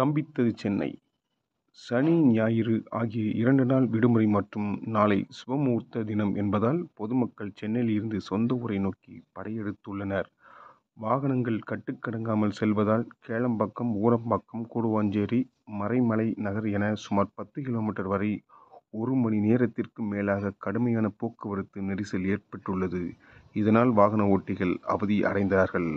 ஸ்தம்பித்தது சென்னை. சனி, ஞாயிறு ஆகிய இரண்டு நாள் விடுமுறை மற்றும் நாளை சுபமுகூர்த்த தினம் என்பதால் பொதுமக்கள் சென்னையில் இருந்து சொந்த ஊரை நோக்கி படையெடுத்துள்ளனர். வாகனங்கள் கட்டுக்கடங்காமல் செல்வதால் கேளம்பாக்கம், ஊரம்பாக்கம், கூடுவாஞ்சேரி, மறைமலை நகர் என சுமார் பத்து கிலோமீட்டர் வரை ஒரு மணி நேரத்திற்கும் மேலாக கடுமையான போக்குவரத்து நெரிசல் ஏற்பட்டுள்ளது. இதனால் வாகன ஓட்டிகள் அவதி அடைந்தார்கள்.